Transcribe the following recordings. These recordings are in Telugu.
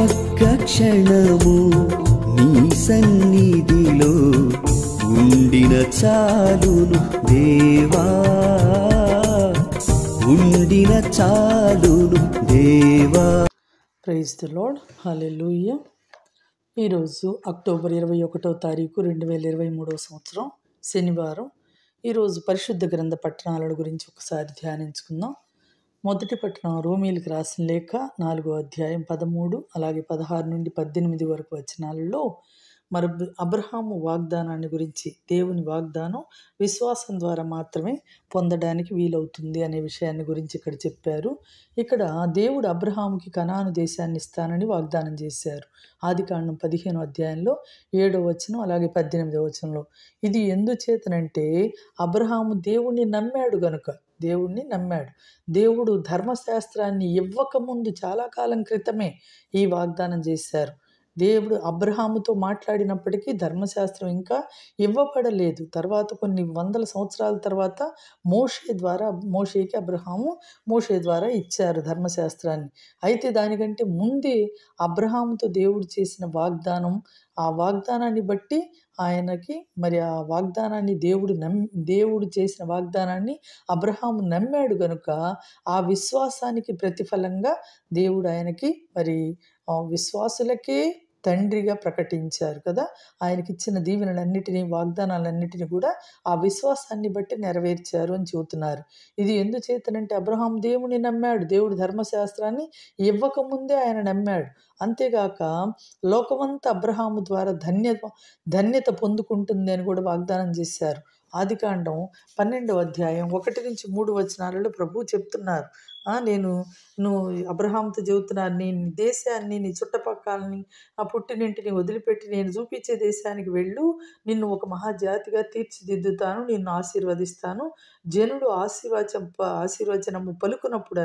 ఒక్క క్షణము నీ సన్నిధిలో ఉండిన చాలును దేవా ఉండిన చాలును దేవా ప్రైజ్ ద లాడ్ హాలెలూయ ఈరోజు అక్టోబర్ ఇరవై ఒకటో తారీఖు రెండు వేల ఇరవై మూడో సంవత్సరం శనివారం ఈరోజు పరిశుద్ధ గ్రంథ పట్టణాల గురించి ఒకసారి ధ్యానించుకుందాం మొదటి పట్టణం రోమీలకు రాసిన లేఖ నాలుగో అధ్యాయం పదమూడు అలాగే పదహారు నుండి పద్దెనిమిది వరకు వచ్చినాలలో మరి అబ్రహాము వాగ్దానాన్ని గురించి దేవుని వాగ్దానం విశ్వాసం ద్వారా మాత్రమే పొందడానికి వీలవుతుంది అనే విషయాన్ని గురించి ఇక్కడ చెప్పారు ఇక్కడ దేవుడు అబ్రహాముకి కనాను దేశాన్ని ఇస్తానని వాగ్దానం చేశారు ఆది కాండం పదిహేను అధ్యాయంలో ఏడో వచనం అలాగే పద్దెనిమిదో వచనంలో ఇది ఎందుచేతనంటే అబ్రహాము దేవుణ్ణి నమ్మాడు గనుక దేవుణ్ణి నమ్మాడు దేవుడు ధర్మశాస్త్రాన్ని ఇవ్వకముందు చాలా కాలం క్రితమే ఈ వాగ్దానం చేశారు దేవుడు అబ్రహాముతో మాట్లాడినప్పటికీ ధర్మశాస్త్రం ఇంకా ఇవ్వబడలేదు తర్వాత కొన్ని వందల సంవత్సరాల తర్వాత మోషే ద్వారా మోషేకి అబ్రహాము మోషే ద్వారా ఇచ్చారు ధర్మశాస్త్రాన్ని అయితే దానికంటే ముందే అబ్రహాముతో దేవుడు చేసిన వాగ్దానం ఆ వాగ్దానాన్ని బట్టి ఆయనకి మరి ఆ వాగ్దానాన్ని దేవుడు నమ్ దేవుడు చేసిన వాగ్దానాన్ని అబ్రహాము నమ్మాడు కనుక ఆ విశ్వాసానికి ప్రతిఫలంగా దేవుడు ఆయనకి మరి విశ్వాసులకే తండ్రిగా ప్రకటించారు కదా ఆయనకి ఇచ్చిన దీవెనలన్నిటినీ వాగ్దానాలన్నిటినీ కూడా ఆ విశ్వాసాన్ని బట్టి నెరవేర్చారు అని చెబుతున్నారు ఇది ఎందుచేతనంటే అబ్రహాం దేవుని నమ్మాడు దేవుడు ధర్మశాస్త్రాన్ని ఇవ్వకముందే ఆయన నమ్మాడు అంతేగాక లోకమంతా అబ్రహాము ద్వారా ధన్యత ధన్యత పొందుకుంటుంది అని కూడా వాగ్దానం చేశారు ఆదికాండం పన్నెండవ అధ్యాయం ఒకటి నుంచి మూడు వచనాలలో ప్రభువు చెప్తున్నారు నేను నువ్వు అబ్రహాంతో చెబుతున్నాను నేను నీ దేశాన్ని నీ చుట్టపక్కలని ఆ పుట్టినింటిని వదిలిపెట్టి నేను చూపించే దేశానికి వెళ్ళు నిన్ను ఒక మహాజాతిగా తీర్చిదిద్దుతాను నిన్ను ఆశీర్వదిస్తాను జనుడు ఆశీర్వచం ఆశీర్వచనము పలుకున్నప్పుడు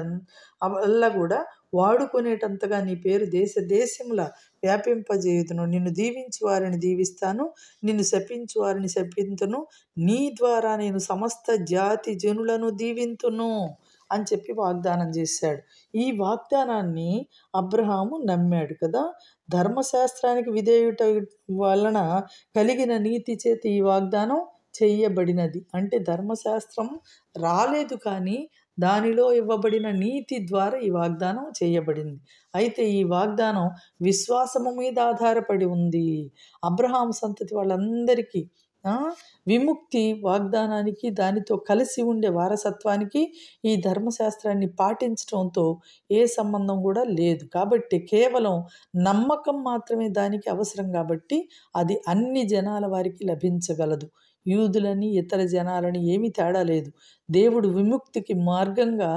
అలా కూడా వాడుకునేటంతగా నీ పేరు దేశ దేశముల వ్యాపింపజేయుదును నిన్ను దీవించి వారిని దీవిస్తాను నిన్ను శపించు వారిని శపింతును నీ ద్వారా నేను సమస్త జాతి జనులను దీవింతును అని చెప్పి వాగ్దానం చేశాడు ఈ వాగ్దానాన్ని అబ్రహాము నమ్మాడు కదా ధర్మశాస్త్రానికి విధేయుట వలన కలిగిన నీతి చేతి ఈ వాగ్దానం చేయబడినది అంటే ధర్మశాస్త్రం రాలేదు కానీ దానిలో ఇవ్వబడిన నీతి ద్వారా ఈ వాగ్దానం చేయబడింది అయితే ఈ వాగ్దానం విశ్వాసము మీద ఆధారపడి ఉంది అబ్రహాం సంతతి వాళ్ళందరికీ విముక్తి వాగ్దానానికి దానితో కలిసి ఉండే వారసత్వానికి ఈ ధర్మశాస్త్రాన్ని పాటించడంతో ఏ సంబంధం కూడా లేదు కాబట్టి కేవలం నమ్మకం మాత్రమే దానికి అవసరం కాబట్టి అది అన్ని జనాల వారికి లభించగలదు యూదులని ఇతర జనాలని ఏమీ తేడా లేదు దేవుడు విముక్తికి మార్గంగా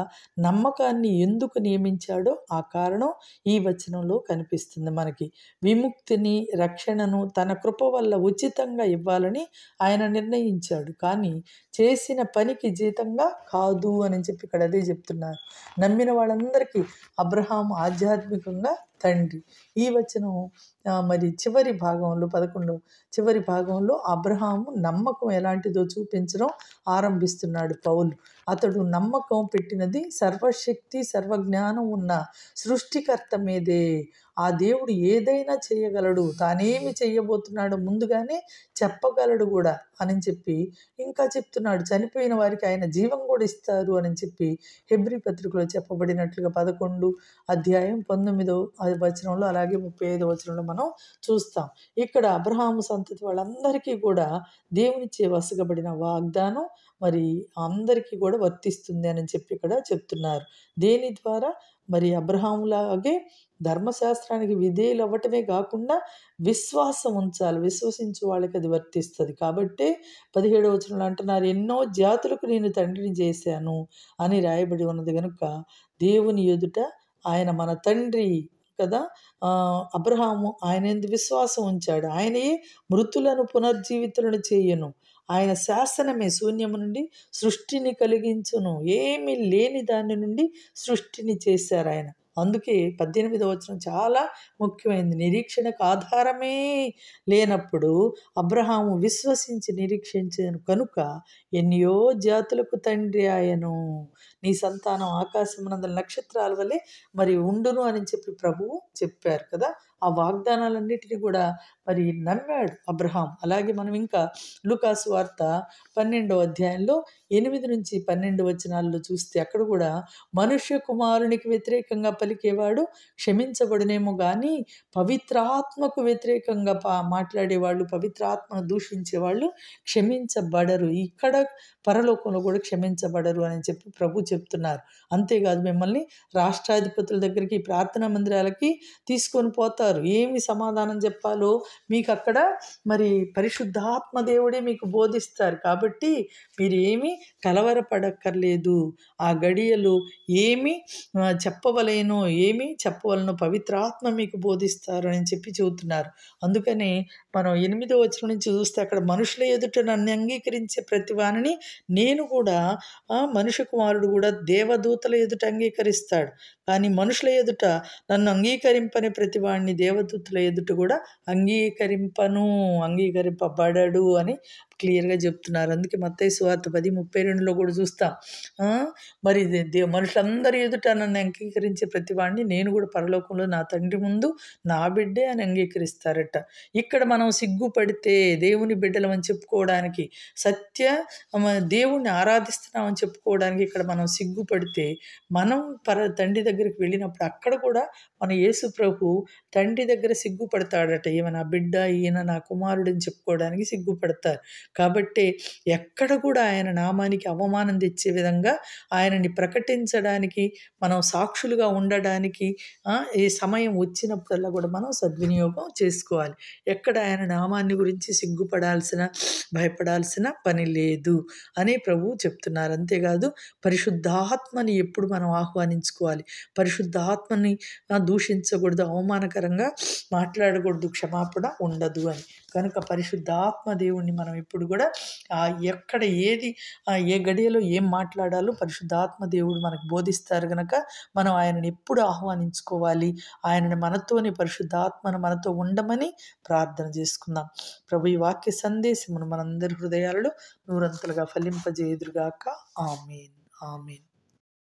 నమ్మకాన్ని ఎందుకు నియమించాడో ఆ కారణం ఈ వచనంలో కనిపిస్తుంది మనకి విముక్తిని రక్షణను తన కృప వల్ల ఉచితంగా ఇవ్వాలని ఆయన నిర్ణయించాడు కానీ చేసిన పనికి జీతంగా కాదు అని చెప్పి ఇక్కడ అదే చెప్తున్నారు నమ్మిన వాళ్ళందరికీ అబ్రహాం ఆధ్యాత్మికంగా తండ్రి ఈ వచనం మరి చివరి భాగంలో పదకొండు చివరి భాగంలో అబ్రహాము నమ్మకం ఎలాంటిదో చూపించడం ఆరంభిస్తున్నాడు పౌలు అతడు నమ్మకం పెట్టినది సర్వశక్తి సర్వజ్ఞానం ఉన్న సృష్టికర్త మీదే ఆ దేవుడు ఏదైనా చేయగలడు తానేమి చేయబోతున్నాడు ముందుగానే చెప్పగలడు కూడా అని చెప్పి ఇంకా చెప్తున్నాడు చనిపోయిన వారికి ఆయన జీవం కూడా ఇస్తారు అని చెప్పి హెబ్రి పత్రికలో చెప్పబడినట్లుగా పదకొండు అధ్యాయం పంతొమ్మిదో వచనంలో అలాగే ముప్పై ఐదు వచనంలో మనం చూస్తాం ఇక్కడ అబ్రహాము సంతతి వాళ్ళందరికీ కూడా దేవునిచ్చే వసగబడిన వాగ్దానం మరి అందరికీ కూడా వర్తిస్తుంది అని చెప్పి ఇక్కడ చెప్తున్నారు దేని ద్వారా మరి అబ్రహాములాగే ధర్మశాస్త్రానికి విధేయులు అవ్వటమే కాకుండా విశ్వాసం ఉంచాలి విశ్వసించే వాళ్ళకి అది వర్తిస్తుంది కాబట్టి పదిహేడు వచనంలో అంటున్నారు ఎన్నో జాతులకు నేను తండ్రిని చేశాను అని రాయబడి ఉన్నది కనుక దేవుని ఎదుట ఆయన మన తండ్రి కదా అబ్రహాము ఆయన ఎందు విశ్వాసం ఉంచాడు ఆయనే మృతులను పునర్జీవితులను చేయను ఆయన శాసనమే శూన్యము నుండి సృష్టిని కలిగించును ఏమీ లేని దాని నుండి సృష్టిని చేశారు ఆయన అందుకే పద్దెనిమిదవ వచనం చాలా ముఖ్యమైనది నిరీక్షణకు ఆధారమే లేనప్పుడు అబ్రహాము విశ్వసించి నిరీక్షించను కనుక ఎన్నో జాతులకు తండ్రి ఆయను నీ సంతానం ఆకాశమునందల నక్షత్రాల వలె మరి ఉండును అని చెప్పి ప్రభువు చెప్పారు కదా ఆ వాగ్దానాలన్నిటిని కూడా మరి నమ్మాడు అబ్రహాం అలాగే మనం ఇంకా లుకాసు వార్త పన్నెండవ అధ్యాయంలో ఎనిమిది నుంచి పన్నెండు వచనాల్లో చూస్తే అక్కడ కూడా మనుష్య కుమారునికి వ్యతిరేకంగా పలికేవాడు క్షమించబడునేమో కానీ పవిత్రాత్మకు వ్యతిరేకంగా పా మాట్లాడేవాళ్ళు పవిత్రాత్మను దూషించేవాళ్ళు క్షమించబడరు ఇక్కడ పరలోకంలో కూడా క్షమించబడరు అని చెప్పి ప్రభు చెప్తున్నారు అంతేకాదు మిమ్మల్ని రాష్ట్రాధిపతుల దగ్గరికి ప్రార్థనా మందిరాలకి తీసుకొని పోతారు చెప్తారు ఏమి సమాధానం చెప్పాలో మీకు అక్కడ మరి పరిశుద్ధాత్మ దేవుడే మీకు బోధిస్తారు కాబట్టి మీరు ఏమి కలవరపడక్కర్లేదు ఆ గడియలు ఏమి చెప్పవలేను ఏమి చెప్పవలను పవిత్రాత్మ మీకు బోధిస్తారు అని చెప్పి చెబుతున్నారు అందుకని మనం ఎనిమిదో వచ్చిన నుంచి చూస్తే అక్కడ మనుషుల ఎదుట నన్ను అంగీకరించే ప్రతి వాణిని నేను కూడా మనుషు కుమారుడు కూడా దేవదూతల ఎదుట అంగీకరిస్తాడు కానీ మనుషుల ఎదుట నన్ను అంగీకరింపని ప్రతివాడిని దేవదూతుల ఎదుట కూడా అంగీకరింపను అంగీకరింపబడడు అని క్లియర్గా చెప్తున్నారు అందుకే మత్తయ్య సువార్త పది ముప్పై రెండులో కూడా చూస్తాం మరి మనుషులందరి ఎదుట నన్ను అంగీకరించే ప్రతి వాడిని నేను కూడా పరలోకంలో నా తండ్రి ముందు నా బిడ్డే అని అంగీకరిస్తారట ఇక్కడ మనం సిగ్గుపడితే దేవుని బిడ్డలమని చెప్పుకోవడానికి సత్య దేవుణ్ణి ఆరాధిస్తున్నామని చెప్పుకోవడానికి ఇక్కడ మనం సిగ్గుపడితే మనం పర తండ్రి దగ్గరికి వెళ్ళినప్పుడు అక్కడ కూడా మన యేసు ప్రభు తండ్రి దగ్గర సిగ్గుపడతాడట ఈమె నా బిడ్డ ఈయన నా కుమారుడు అని చెప్పుకోవడానికి సిగ్గుపడతారు కాబట్టి ఎక్కడ కూడా ఆయన నామానికి అవమానం తెచ్చే విధంగా ఆయనని ప్రకటించడానికి మనం సాక్షులుగా ఉండడానికి ఈ సమయం వచ్చినప్పుడల్లా కూడా మనం సద్వినియోగం చేసుకోవాలి ఎక్కడ ఆయన నామాన్ని గురించి సిగ్గుపడాల్సిన భయపడాల్సిన పని లేదు అని ప్రభు చెప్తున్నారు అంతేకాదు పరిశుద్ధాత్మని ఎప్పుడు మనం ఆహ్వానించుకోవాలి పరిశుద్ధాత్మని దూషించకూడదు అవమానకరంగా మాట్లాడకూడదు క్షమాపణ ఉండదు అని కనుక పరిశుద్ధాత్మ దేవుణ్ణి మనం ఎప్పుడు కూడా ఎక్కడ ఏది ఏ గడియలో ఏం మాట్లాడాలో పరిశుద్ధాత్మ దేవుడు మనకు బోధిస్తారు కనుక మనం ఆయనను ఎప్పుడు ఆహ్వానించుకోవాలి ఆయనని మనతోనే పరిశుద్ధాత్మను మనతో ఉండమని ప్రార్థన చేసుకుందాం ప్రభు ఈ వాక్య సందేశమును మనందరి హృదయాలలో నూరంతలుగా ఫలింపజేయుదురుగాక ఆమెన్ ఆమెన్